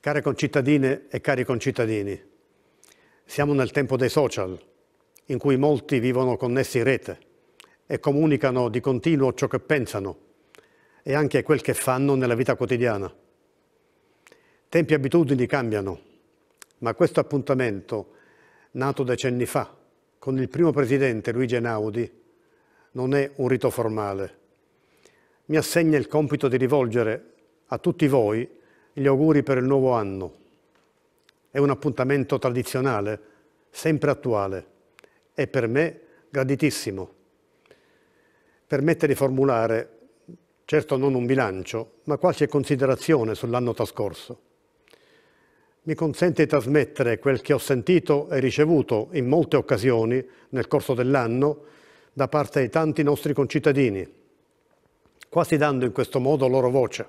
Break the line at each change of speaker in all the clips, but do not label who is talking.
Care concittadine e cari concittadini, siamo nel tempo dei social, in cui molti vivono connessi in rete e comunicano di continuo ciò che pensano e anche quel che fanno nella vita quotidiana. Tempi e abitudini cambiano, ma questo appuntamento, nato decenni fa, con il primo presidente Luigi Einaudi, non è un rito formale. Mi assegna il compito di rivolgere a tutti voi gli auguri per il nuovo anno. È un appuntamento tradizionale, sempre attuale e per me graditissimo. Permette di formulare, certo non un bilancio, ma qualche considerazione sull'anno trascorso. Mi consente di trasmettere quel che ho sentito e ricevuto in molte occasioni nel corso dell'anno da parte di tanti nostri concittadini, quasi dando in questo modo loro voce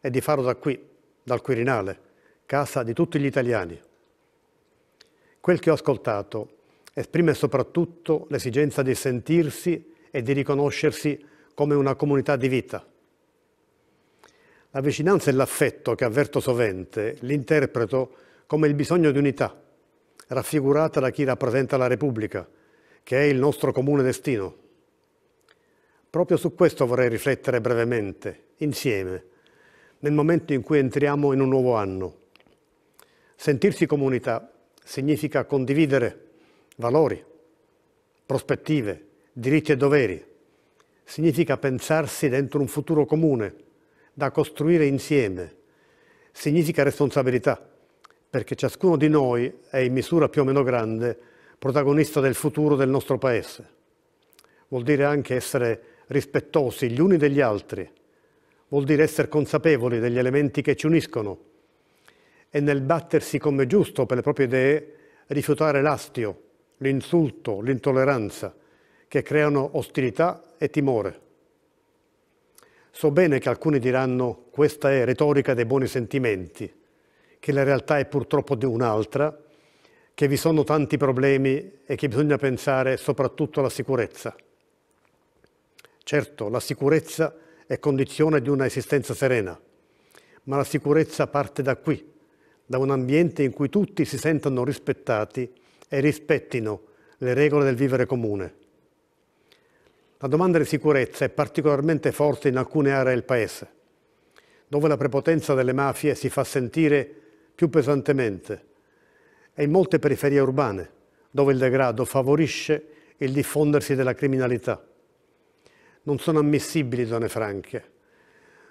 e di farlo da qui, dal Quirinale, casa di tutti gli italiani. Quel che ho ascoltato esprime soprattutto l'esigenza di sentirsi e di riconoscersi come una comunità di vita. La vicinanza e l'affetto che avverto sovente l'interpreto come il bisogno di unità, raffigurata da chi rappresenta la Repubblica, che è il nostro comune destino. Proprio su questo vorrei riflettere brevemente, insieme, nel momento in cui entriamo in un nuovo anno. Sentirsi comunità significa condividere valori, prospettive, diritti e doveri. Significa pensarsi dentro un futuro comune, da costruire insieme. Significa responsabilità, perché ciascuno di noi è in misura più o meno grande protagonista del futuro del nostro Paese. Vuol dire anche essere rispettosi gli uni degli altri, vuol dire essere consapevoli degli elementi che ci uniscono e nel battersi come giusto per le proprie idee rifiutare l'astio, l'insulto, l'intolleranza che creano ostilità e timore. So bene che alcuni diranno questa è retorica dei buoni sentimenti, che la realtà è purtroppo di un'altra, che vi sono tanti problemi e che bisogna pensare soprattutto alla sicurezza. Certo, la sicurezza è condizione di una esistenza serena. Ma la sicurezza parte da qui, da un ambiente in cui tutti si sentano rispettati e rispettino le regole del vivere comune. La domanda di sicurezza è particolarmente forte in alcune aree del Paese, dove la prepotenza delle mafie si fa sentire più pesantemente, e in molte periferie urbane, dove il degrado favorisce il diffondersi della criminalità non sono ammissibili zone franche,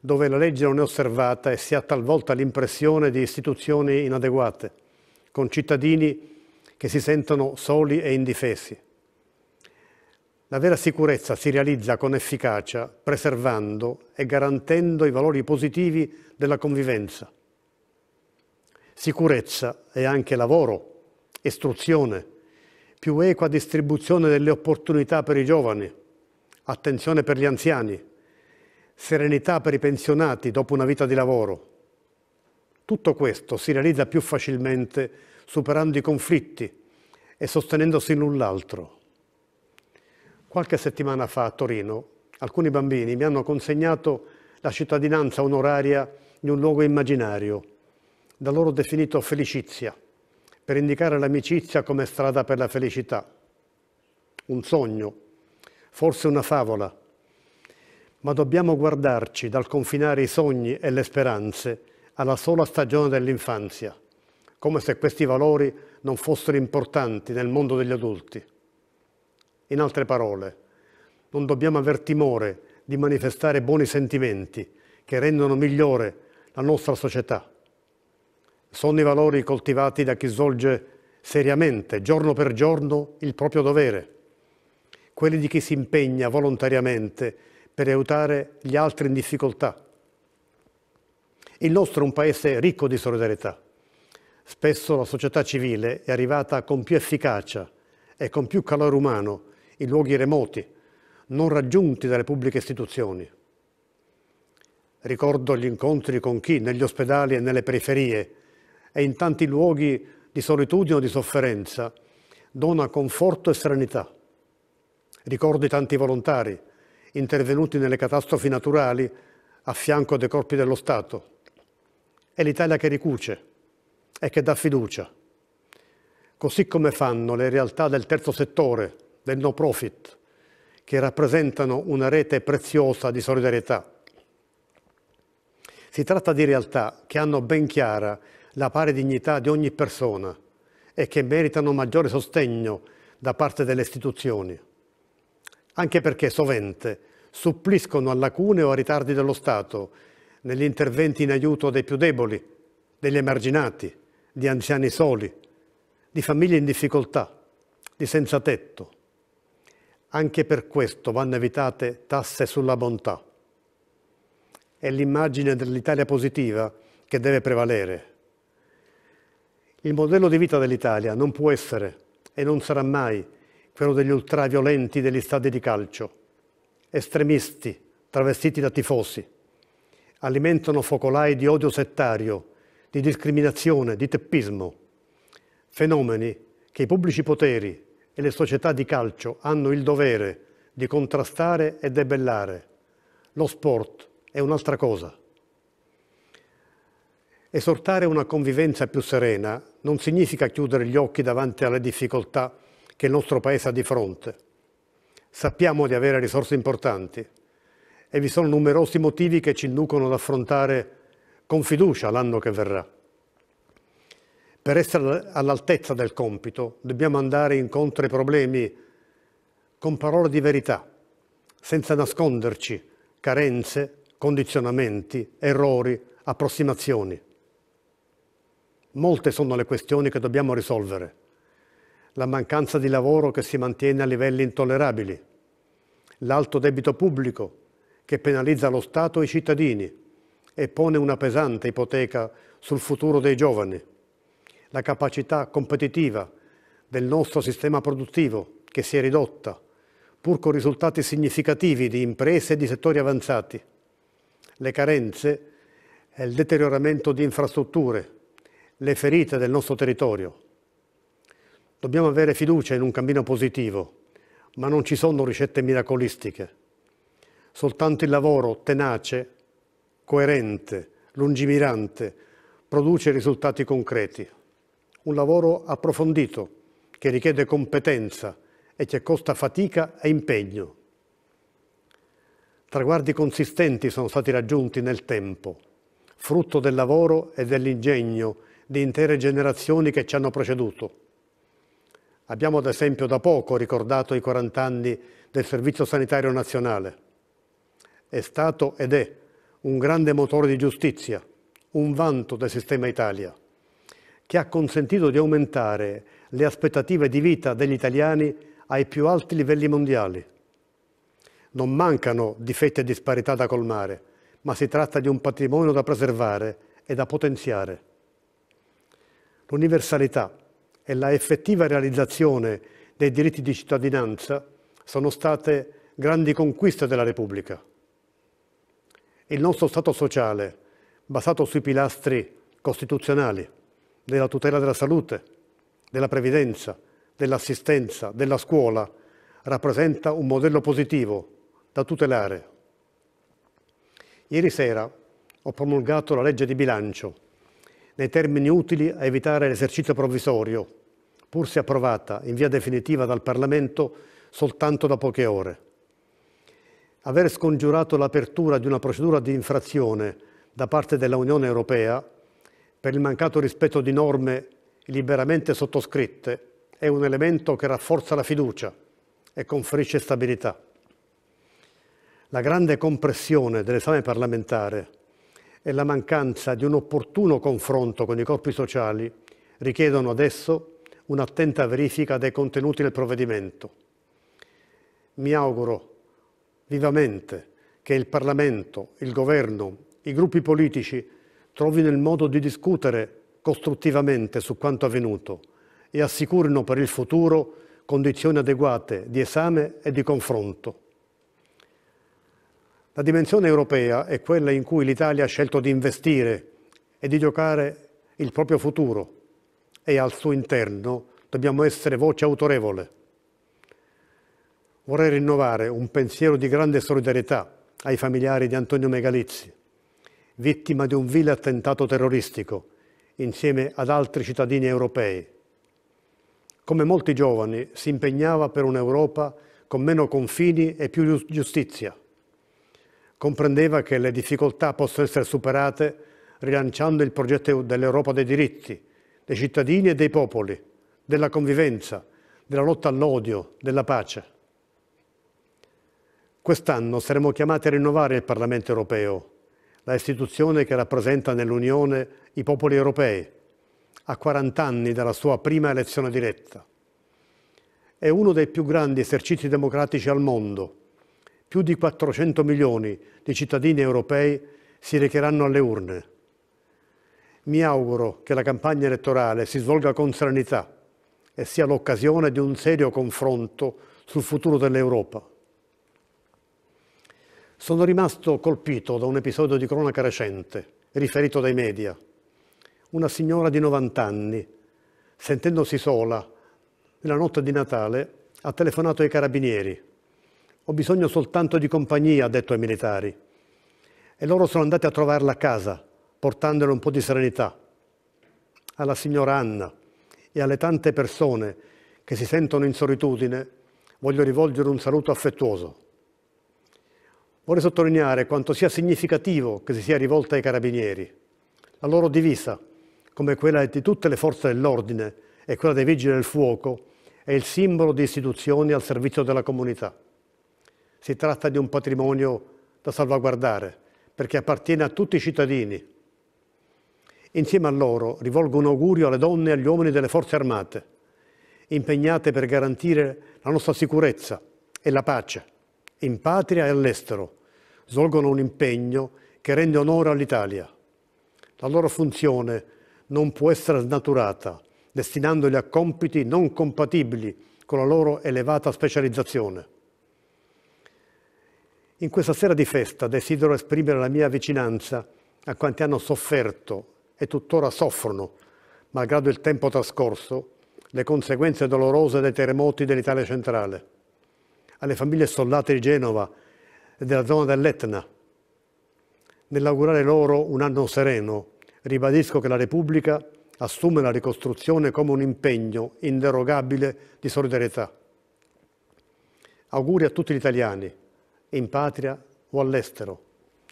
dove la legge non è osservata e si ha talvolta l'impressione di istituzioni inadeguate, con cittadini che si sentono soli e indifesi. La vera sicurezza si realizza con efficacia, preservando e garantendo i valori positivi della convivenza. Sicurezza è anche lavoro, istruzione, più equa distribuzione delle opportunità per i giovani, attenzione per gli anziani, serenità per i pensionati dopo una vita di lavoro. Tutto questo si realizza più facilmente superando i conflitti e sostenendosi l'un l'altro. Qualche settimana fa a Torino alcuni bambini mi hanno consegnato la cittadinanza onoraria di un luogo immaginario, da loro definito felicizia, per indicare l'amicizia come strada per la felicità. Un sogno forse una favola, ma dobbiamo guardarci dal confinare i sogni e le speranze alla sola stagione dell'infanzia, come se questi valori non fossero importanti nel mondo degli adulti. In altre parole, non dobbiamo aver timore di manifestare buoni sentimenti che rendono migliore la nostra società. Sono i valori coltivati da chi svolge seriamente, giorno per giorno, il proprio dovere quelli di chi si impegna volontariamente per aiutare gli altri in difficoltà. Il nostro è un paese ricco di solidarietà. Spesso la società civile è arrivata con più efficacia e con più calore umano in luoghi remoti, non raggiunti dalle pubbliche istituzioni. Ricordo gli incontri con chi negli ospedali e nelle periferie e in tanti luoghi di solitudine o di sofferenza dona conforto e serenità. Ricordo i tanti volontari intervenuti nelle catastrofi naturali a fianco dei corpi dello Stato. È l'Italia che ricuce e che dà fiducia, così come fanno le realtà del terzo settore, del no profit, che rappresentano una rete preziosa di solidarietà. Si tratta di realtà che hanno ben chiara la pari dignità di ogni persona e che meritano maggiore sostegno da parte delle istituzioni anche perché sovente suppliscono a lacune o a ritardi dello Stato negli interventi in aiuto dei più deboli, degli emarginati, di anziani soli, di famiglie in difficoltà, di senza tetto. Anche per questo vanno evitate tasse sulla bontà. È l'immagine dell'Italia positiva che deve prevalere. Il modello di vita dell'Italia non può essere e non sarà mai quello degli ultraviolenti degli stadi di calcio, estremisti travestiti da tifosi. Alimentano focolai di odio settario, di discriminazione, di teppismo, fenomeni che i pubblici poteri e le società di calcio hanno il dovere di contrastare e debellare. Lo sport è un'altra cosa. Esortare una convivenza più serena non significa chiudere gli occhi davanti alle difficoltà che il nostro Paese ha di fronte. Sappiamo di avere risorse importanti e vi sono numerosi motivi che ci inducono ad affrontare con fiducia l'anno che verrà. Per essere all'altezza del compito dobbiamo andare incontro ai problemi con parole di verità, senza nasconderci carenze, condizionamenti, errori, approssimazioni. Molte sono le questioni che dobbiamo risolvere la mancanza di lavoro che si mantiene a livelli intollerabili, l'alto debito pubblico che penalizza lo Stato e i cittadini e pone una pesante ipoteca sul futuro dei giovani, la capacità competitiva del nostro sistema produttivo che si è ridotta, pur con risultati significativi di imprese e di settori avanzati, le carenze e il deterioramento di infrastrutture, le ferite del nostro territorio Dobbiamo avere fiducia in un cammino positivo, ma non ci sono ricette miracolistiche. Soltanto il lavoro tenace, coerente, lungimirante, produce risultati concreti. Un lavoro approfondito, che richiede competenza e che costa fatica e impegno. Traguardi consistenti sono stati raggiunti nel tempo, frutto del lavoro e dell'ingegno di intere generazioni che ci hanno preceduto. Abbiamo ad esempio da poco ricordato i 40 anni del Servizio Sanitario Nazionale. È stato ed è un grande motore di giustizia, un vanto del sistema Italia, che ha consentito di aumentare le aspettative di vita degli italiani ai più alti livelli mondiali. Non mancano difetti e disparità da colmare, ma si tratta di un patrimonio da preservare e da potenziare. L'universalità e la effettiva realizzazione dei diritti di cittadinanza sono state grandi conquiste della Repubblica. Il nostro Stato sociale, basato sui pilastri costituzionali della tutela della salute, della previdenza, dell'assistenza, della scuola, rappresenta un modello positivo da tutelare. Ieri sera ho promulgato la legge di bilancio nei termini utili a evitare l'esercizio provvisorio, pur se approvata in via definitiva dal Parlamento soltanto da poche ore. Aver scongiurato l'apertura di una procedura di infrazione da parte dell'Unione Europea per il mancato rispetto di norme liberamente sottoscritte è un elemento che rafforza la fiducia e conferisce stabilità. La grande compressione dell'esame parlamentare e la mancanza di un opportuno confronto con i corpi sociali richiedono adesso un'attenta verifica dei contenuti del provvedimento. Mi auguro vivamente che il Parlamento, il Governo, i gruppi politici trovino il modo di discutere costruttivamente su quanto avvenuto e assicurino per il futuro condizioni adeguate di esame e di confronto. La dimensione europea è quella in cui l'Italia ha scelto di investire e di giocare il proprio futuro e al suo interno dobbiamo essere voce autorevole. Vorrei rinnovare un pensiero di grande solidarietà ai familiari di Antonio Megalizzi, vittima di un vile attentato terroristico insieme ad altri cittadini europei. Come molti giovani si impegnava per un'Europa con meno confini e più giustizia comprendeva che le difficoltà possono essere superate rilanciando il progetto dell'Europa dei diritti, dei cittadini e dei popoli, della convivenza, della lotta all'odio, della pace. Quest'anno saremo chiamati a rinnovare il Parlamento europeo, la istituzione che rappresenta nell'Unione i popoli europei, a 40 anni dalla sua prima elezione diretta. È uno dei più grandi esercizi democratici al mondo, più di 400 milioni di cittadini europei si recheranno alle urne. Mi auguro che la campagna elettorale si svolga con serenità e sia l'occasione di un serio confronto sul futuro dell'Europa. Sono rimasto colpito da un episodio di cronaca recente, riferito dai media. Una signora di 90 anni, sentendosi sola, nella notte di Natale, ha telefonato ai carabinieri ho bisogno soltanto di compagnia, ha detto ai militari. E loro sono andati a trovarla a casa, portandole un po' di serenità. Alla signora Anna e alle tante persone che si sentono in solitudine, voglio rivolgere un saluto affettuoso. Vorrei sottolineare quanto sia significativo che si sia rivolta ai carabinieri. La loro divisa, come quella di tutte le forze dell'ordine e quella dei vigili del fuoco, è il simbolo di istituzioni al servizio della comunità si tratta di un patrimonio da salvaguardare, perché appartiene a tutti i cittadini. Insieme a loro rivolgo un augurio alle donne e agli uomini delle forze armate, impegnate per garantire la nostra sicurezza e la pace, in patria e all'estero. Svolgono un impegno che rende onore all'Italia. La loro funzione non può essere snaturata, destinandoli a compiti non compatibili con la loro elevata specializzazione. In questa sera di festa desidero esprimere la mia vicinanza a quanti hanno sofferto e tuttora soffrono, malgrado il tempo trascorso, le conseguenze dolorose dei terremoti dell'Italia centrale, alle famiglie sollate di Genova e della zona dell'Etna. Nell'augurare loro un anno sereno, ribadisco che la Repubblica assume la ricostruzione come un impegno inderogabile di solidarietà. Auguri a tutti gli italiani in patria o all'estero.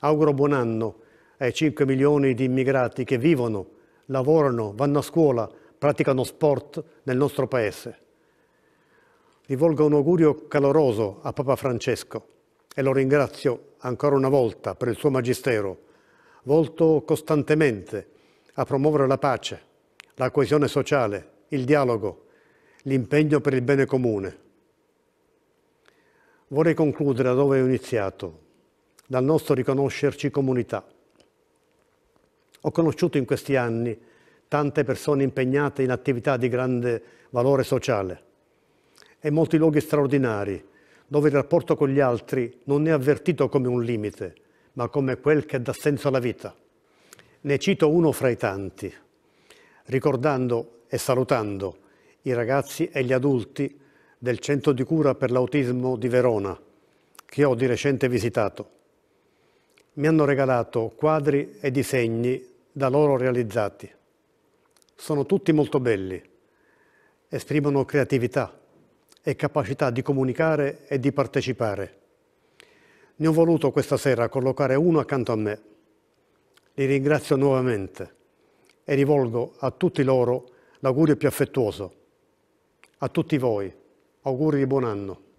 Auguro buon anno ai 5 milioni di immigrati che vivono, lavorano, vanno a scuola, praticano sport nel nostro paese. Rivolgo un augurio caloroso a Papa Francesco e lo ringrazio ancora una volta per il suo magistero, volto costantemente a promuovere la pace, la coesione sociale, il dialogo, l'impegno per il bene comune. Vorrei concludere da dove ho iniziato, dal nostro riconoscerci comunità. Ho conosciuto in questi anni tante persone impegnate in attività di grande valore sociale e molti luoghi straordinari dove il rapporto con gli altri non è avvertito come un limite, ma come quel che dà senso alla vita. Ne cito uno fra i tanti, ricordando e salutando i ragazzi e gli adulti del centro di cura per l'autismo di Verona, che ho di recente visitato. Mi hanno regalato quadri e disegni da loro realizzati. Sono tutti molto belli, esprimono creatività e capacità di comunicare e di partecipare. Ne ho voluto questa sera collocare uno accanto a me. Li ringrazio nuovamente e rivolgo a tutti loro l'augurio più affettuoso. A tutti voi Auguri di buon anno.